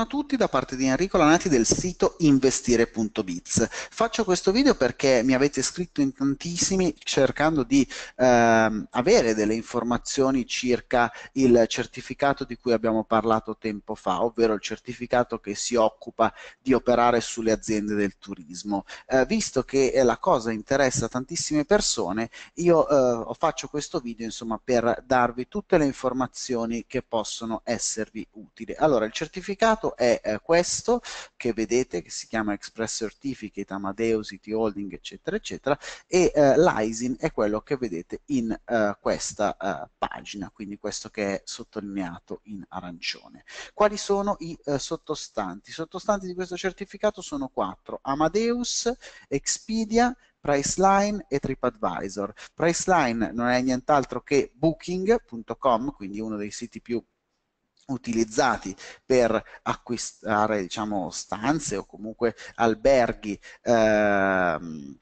a tutti da parte di Enrico Lanati del sito investire.biz. Faccio questo video perché mi avete scritto in tantissimi cercando di ehm, avere delle informazioni circa il certificato di cui abbiamo parlato tempo fa, ovvero il certificato che si occupa di operare sulle aziende del turismo. Eh, visto che eh, la cosa interessa tantissime persone, io eh, faccio questo video insomma per darvi tutte le informazioni che possono esservi utili. Allora, il certificato mercato è eh, questo che vedete che si chiama Express Certificate, Amadeus, IT Holding eccetera eccetera e eh, l'ISIN è quello che vedete in eh, questa eh, pagina, quindi questo che è sottolineato in arancione. Quali sono i eh, sottostanti? I sottostanti di questo certificato sono quattro, Amadeus, Expedia, Priceline e TripAdvisor. Priceline non è nient'altro che booking.com, quindi uno dei siti più utilizzati per acquistare diciamo, stanze o comunque alberghi ehm,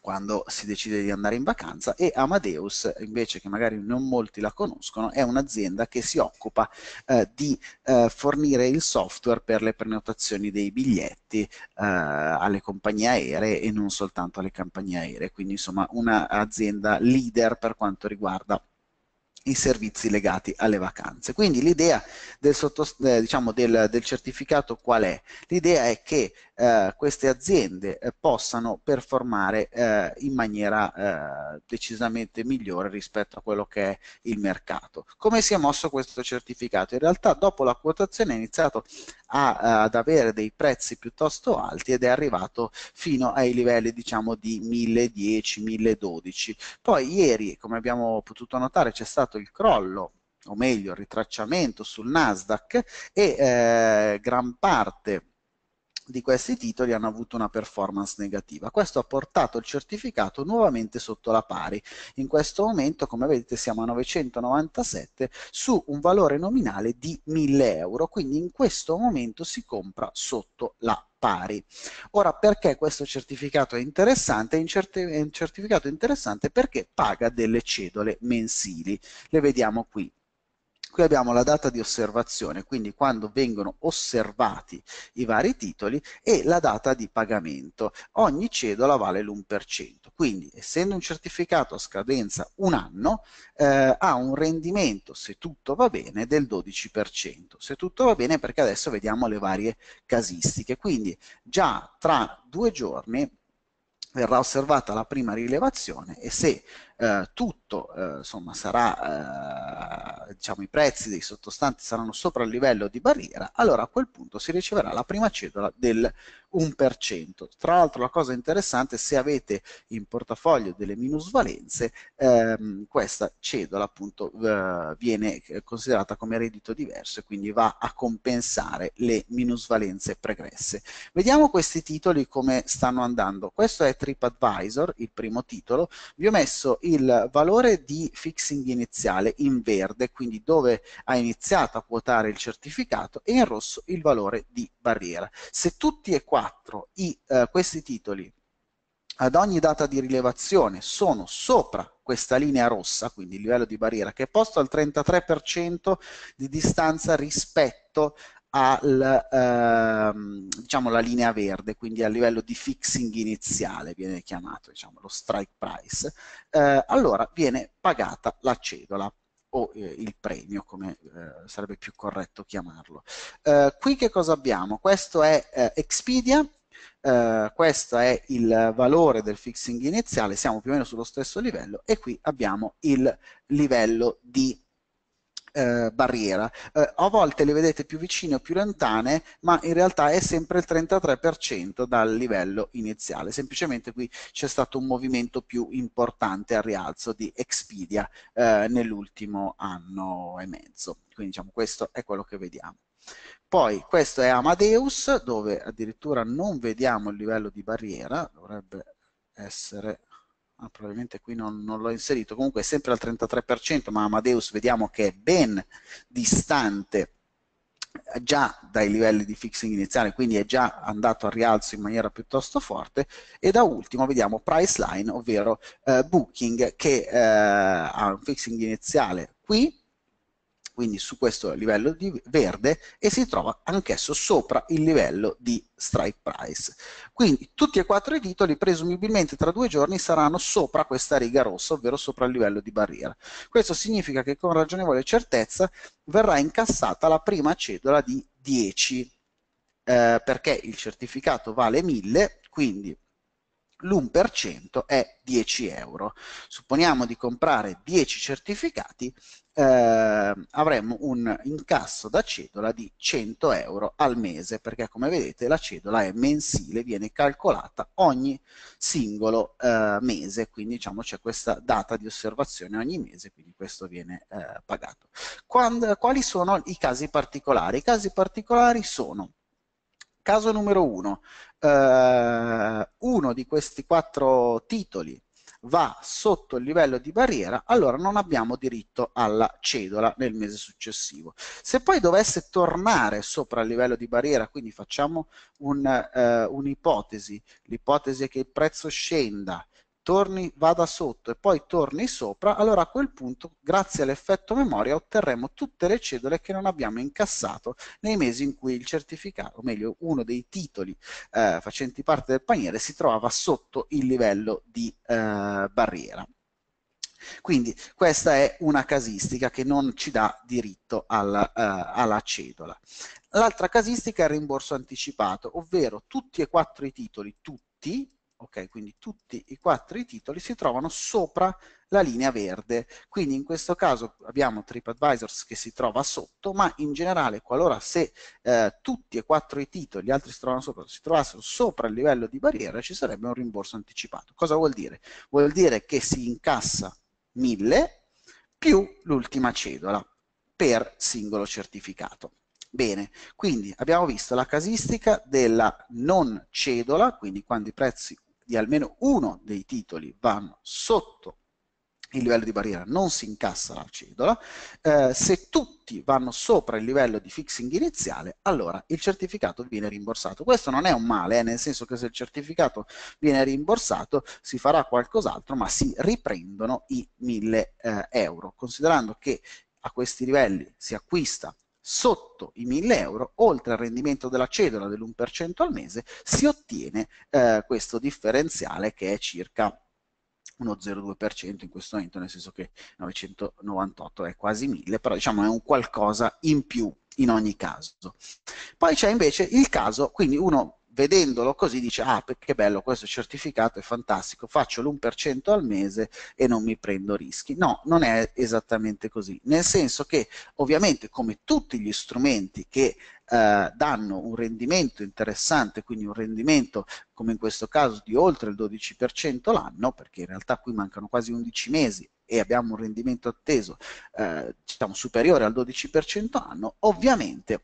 quando si decide di andare in vacanza e Amadeus, invece che magari non molti la conoscono, è un'azienda che si occupa eh, di eh, fornire il software per le prenotazioni dei biglietti eh, alle compagnie aeree e non soltanto alle compagnie aeree, quindi insomma un'azienda leader per quanto riguarda i servizi legati alle vacanze. Quindi l'idea del, eh, diciamo, del, del certificato qual è? L'idea è che eh, queste aziende eh, possano performare eh, in maniera eh, decisamente migliore rispetto a quello che è il mercato. Come si è mosso questo certificato? In realtà dopo la quotazione è iniziato a, eh, ad avere dei prezzi piuttosto alti ed è arrivato fino ai livelli diciamo di 1010-1012. Poi ieri, come abbiamo potuto notare, c'è stato il crollo o meglio il ritracciamento sul Nasdaq e gran parte di questi titoli hanno avuto una performance negativa. Questo ha portato il certificato nuovamente sotto la pari. In questo momento, come vedete, siamo a 997 su un valore nominale di 1000 euro, quindi in questo momento si compra sotto la pari. Ora, perché questo certificato è interessante? È un certificato interessante perché paga delle cedole mensili. Le vediamo qui qui abbiamo la data di osservazione, quindi quando vengono osservati i vari titoli e la data di pagamento. Ogni cedola vale l'1%, quindi essendo un certificato a scadenza un anno eh, ha un rendimento, se tutto va bene, del 12%. Se tutto va bene perché adesso vediamo le varie casistiche, quindi già tra due giorni verrà osservata la prima rilevazione e se eh, tutto eh, insomma, sarà, eh, diciamo, i prezzi dei sottostanti saranno sopra il livello di barriera, allora a quel punto si riceverà la prima cedola del 1%. Tra l'altro la cosa interessante, se avete in portafoglio delle minusvalenze, ehm, questa cedola appunto viene eh, considerata come reddito diverso e quindi va a compensare le minusvalenze pregresse. Vediamo questi titoli come stanno andando. Questo è TripAdvisor, il primo titolo. Vi ho messo il il valore di fixing iniziale in verde, quindi dove ha iniziato a quotare il certificato, e in rosso il valore di barriera. Se tutti e quattro i, eh, questi titoli ad ogni data di rilevazione sono sopra questa linea rossa, quindi il livello di barriera, che è posto al 33% di distanza rispetto alla ehm, diciamo, linea verde, quindi al livello di fixing iniziale viene chiamato diciamo, lo strike price, eh, allora viene pagata la cedola o eh, il premio, come eh, sarebbe più corretto chiamarlo. Eh, qui che cosa abbiamo? Questo è eh, Expedia, Uh, questo è il valore del fixing iniziale, siamo più o meno sullo stesso livello e qui abbiamo il livello di eh, barriera. Eh, a volte le vedete più vicine o più lontane, ma in realtà è sempre il 33% dal livello iniziale. Semplicemente qui c'è stato un movimento più importante al rialzo di Expedia eh, nell'ultimo anno e mezzo. Quindi diciamo questo è quello che vediamo. Poi questo è Amadeus, dove addirittura non vediamo il livello di barriera, dovrebbe essere ah, probabilmente qui non, non l'ho inserito, comunque è sempre al 33%, ma Amadeus vediamo che è ben distante già dai livelli di fixing iniziale, quindi è già andato al rialzo in maniera piuttosto forte. E da ultimo vediamo Priceline, ovvero eh, Booking, che eh, ha un fixing iniziale qui, quindi su questo livello di verde e si trova anch'esso sopra il livello di strike price. Quindi tutti e quattro i titoli presumibilmente tra due giorni saranno sopra questa riga rossa, ovvero sopra il livello di barriera. Questo significa che con ragionevole certezza verrà incassata la prima cedola di 10 eh, perché il certificato vale 1000, quindi l'1% è 10 euro. Supponiamo di comprare 10 certificati, eh, avremo un incasso da cedola di 100 euro al mese, perché come vedete la cedola è mensile, viene calcolata ogni singolo eh, mese, quindi diciamo c'è questa data di osservazione ogni mese, quindi questo viene eh, pagato. Quando, quali sono i casi particolari? I casi particolari sono Caso numero uno, eh, uno di questi quattro titoli va sotto il livello di barriera, allora non abbiamo diritto alla cedola nel mese successivo. Se poi dovesse tornare sopra il livello di barriera, quindi facciamo eh, un'ipotesi, eh, un l'ipotesi è che il prezzo scenda torni, vada sotto e poi torni sopra, allora a quel punto, grazie all'effetto memoria, otterremo tutte le cedole che non abbiamo incassato nei mesi in cui il certificato, o meglio, uno dei titoli eh, facenti parte del paniere si trovava sotto il livello di eh, barriera. Quindi questa è una casistica che non ci dà diritto alla, eh, alla cedola. L'altra casistica è il rimborso anticipato, ovvero tutti e quattro i titoli, tutti, ok? Quindi tutti e quattro i titoli si trovano sopra la linea verde, quindi in questo caso abbiamo TripAdvisor che si trova sotto, ma in generale qualora se eh, tutti e quattro i titoli, gli altri si trovano sopra, si trovassero sopra il livello di barriera ci sarebbe un rimborso anticipato. Cosa vuol dire? Vuol dire che si incassa 1000 più l'ultima cedola per singolo certificato. Bene, quindi abbiamo visto la casistica della non cedola, quindi quando i prezzi di almeno uno dei titoli vanno sotto il livello di barriera non si incassa la cedola, eh, se tutti vanno sopra il livello di fixing iniziale, allora il certificato viene rimborsato. Questo non è un male, eh, nel senso che se il certificato viene rimborsato si farà qualcos'altro, ma si riprendono i 1000 eh, euro, considerando che a questi livelli si acquista sotto i 1000 euro, oltre al rendimento della cedola dell'1% al mese, si ottiene eh, questo differenziale che è circa uno 0,2% in questo momento, nel senso che 998 è quasi 1000, però diciamo è un qualcosa in più in ogni caso. Poi c'è invece il caso, quindi uno vedendolo così dice ah che bello questo certificato è fantastico faccio l'1% al mese e non mi prendo rischi no non è esattamente così nel senso che ovviamente come tutti gli strumenti che eh, danno un rendimento interessante quindi un rendimento come in questo caso di oltre il 12% l'anno perché in realtà qui mancano quasi 11 mesi e abbiamo un rendimento atteso eh, diciamo superiore al 12% l'anno ovviamente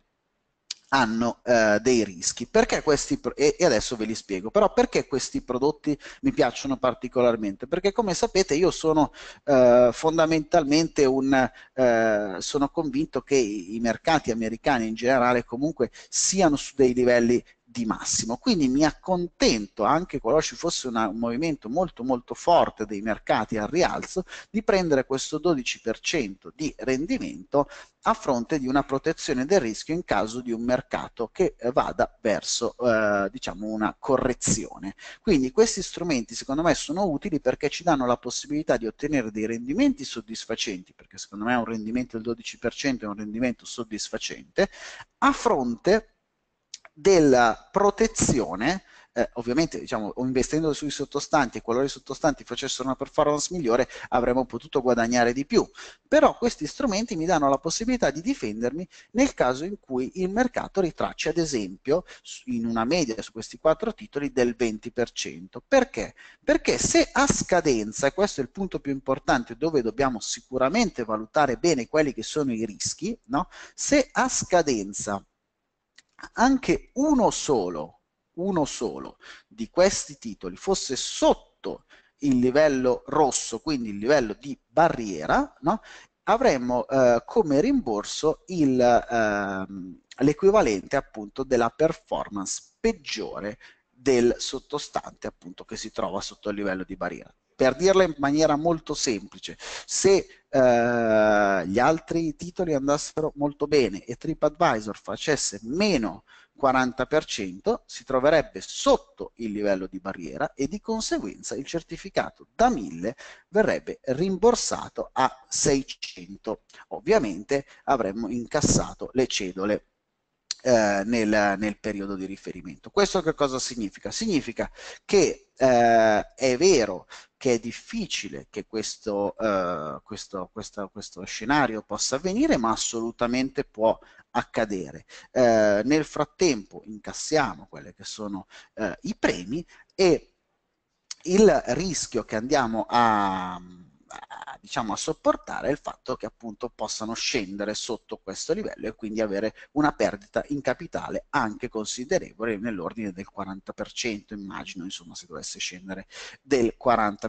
hanno eh, dei rischi. Perché questi, e, adesso ve li spiego, però perché questi prodotti mi piacciono particolarmente? Perché come sapete io sono eh, fondamentalmente un, eh, sono convinto che i mercati americani in generale comunque siano su dei livelli di massimo. Quindi mi accontento, anche qualora ci fosse una, un movimento molto molto forte dei mercati al rialzo, di prendere questo 12% di rendimento a fronte di una protezione del rischio in caso di un mercato che vada verso eh, diciamo una correzione. Quindi questi strumenti secondo me sono utili perché ci danno la possibilità di ottenere dei rendimenti soddisfacenti, perché secondo me un rendimento del 12% è un rendimento soddisfacente, a fronte della protezione eh, ovviamente diciamo, investendo sui sottostanti, qualora i sottostanti facessero una performance migliore avremmo potuto guadagnare di più, però questi strumenti mi danno la possibilità di difendermi nel caso in cui il mercato ritracci ad esempio in una media su questi quattro titoli del 20%, perché? Perché se a scadenza, e questo è il punto più importante dove dobbiamo sicuramente valutare bene quelli che sono i rischi, no? se a scadenza anche uno solo, uno solo di questi titoli fosse sotto il livello rosso, quindi il livello di barriera, no? avremmo eh, come rimborso ehm, l'equivalente eh, appunto della performance peggiore del sottostante appunto che si trova sotto il livello di barriera per dirla in maniera molto semplice, se eh, gli altri titoli andassero molto bene e TripAdvisor facesse meno 40%, si troverebbe sotto il livello di barriera e di conseguenza il certificato da 1000 verrebbe rimborsato a 600. Ovviamente avremmo incassato le cedole eh, nel, nel, periodo di riferimento. Questo che cosa significa? Significa che eh, è vero che è difficile che questo, eh, questo, questo, questo, scenario possa avvenire, ma assolutamente può accadere. Eh, nel frattempo incassiamo quelli che sono eh, i premi e il rischio che andiamo a a, eh, diciamo, a sopportare il fatto che appunto possano scendere sotto questo livello e quindi avere una perdita in capitale anche considerevole nell'ordine del 40%, immagino insomma se dovesse scendere del 40%.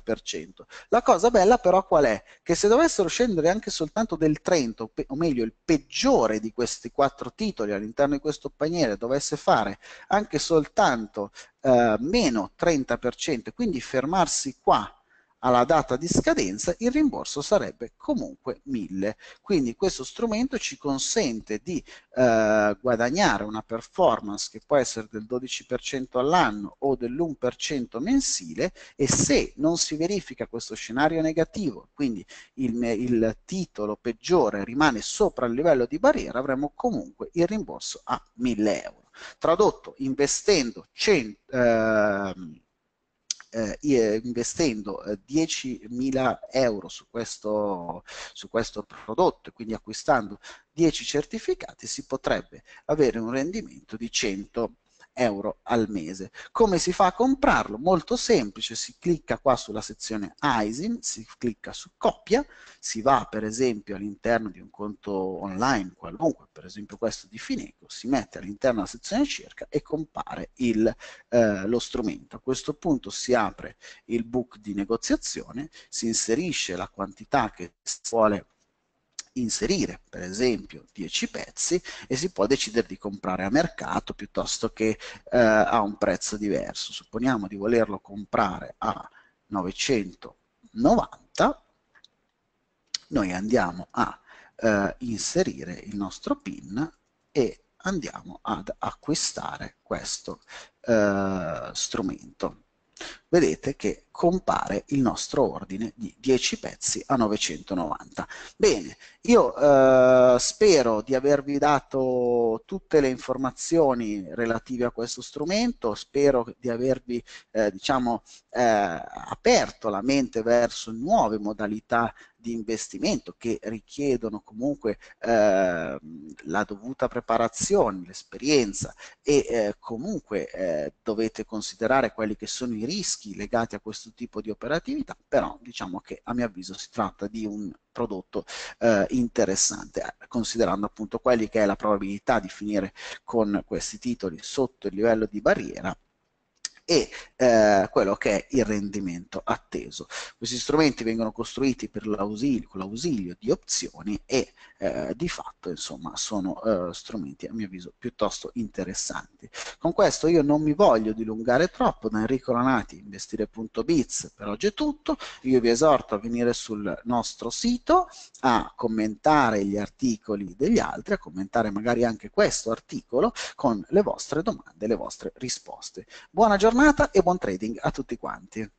La cosa bella però qual è? Che se dovessero scendere anche soltanto del 30, o meglio il peggiore di questi quattro titoli all'interno di questo paniere dovesse fare anche soltanto eh, meno 30%, quindi fermarsi qua alla data di scadenza il rimborso sarebbe comunque 1000. Quindi questo strumento ci consente di eh, guadagnare una performance che può essere del 12% all'anno o dell'1% mensile e se non si verifica questo scenario negativo, quindi il, il titolo peggiore rimane sopra il livello di barriera, avremo comunque il rimborso a 1000 euro. Tradotto, investendo 100, eh, eh, investendo 10.000 eh, euro su questo, su questo prodotto, quindi acquistando 10 certificati, si potrebbe avere un rendimento di 100 euro al mese. Come si fa a comprarlo? Molto semplice, si clicca qua sulla sezione ISIN, si clicca su coppia, si va per esempio all'interno di un conto online qualunque, per esempio questo di Fineco, si mette all'interno della sezione cerca e compare il, eh, lo strumento. A questo punto si apre il book di negoziazione, si inserisce la quantità che si vuole inserire per esempio 10 pezzi e si può decidere di comprare a mercato piuttosto che eh, a un prezzo diverso. Supponiamo di volerlo comprare a 990, noi andiamo a eh, inserire il nostro PIN e andiamo ad acquistare questo eh, strumento vedete che compare il nostro ordine di 10 pezzi a 990. Bene, io eh, spero di avervi dato tutte le informazioni relative a questo strumento, spero di avervi eh, diciamo, eh, aperto la mente verso nuove modalità di investimento che richiedono comunque ehm, la dovuta preparazione, l'esperienza e eh, comunque eh, dovete considerare quelli che sono i rischi rischi legati a questo tipo di operatività, però diciamo che a mio avviso si tratta di un prodotto eh, interessante, eh, considerando appunto quelli che è la probabilità di finire con questi titoli sotto il livello di barriera e eh, quello che è il rendimento atteso. Questi strumenti vengono costruiti per l'ausilio, con l'ausilio di opzioni e eh, di fatto insomma sono eh, strumenti a mio avviso piuttosto interessanti. Con questo io non mi voglio dilungare troppo, da Enrico Lanati investire.biz per oggi è tutto, io vi esorto a venire sul nostro sito a commentare gli articoli degli altri, a commentare magari anche questo articolo con le vostre domande, le vostre risposte. Buona giornata! giornata e buon trading a tutti quanti.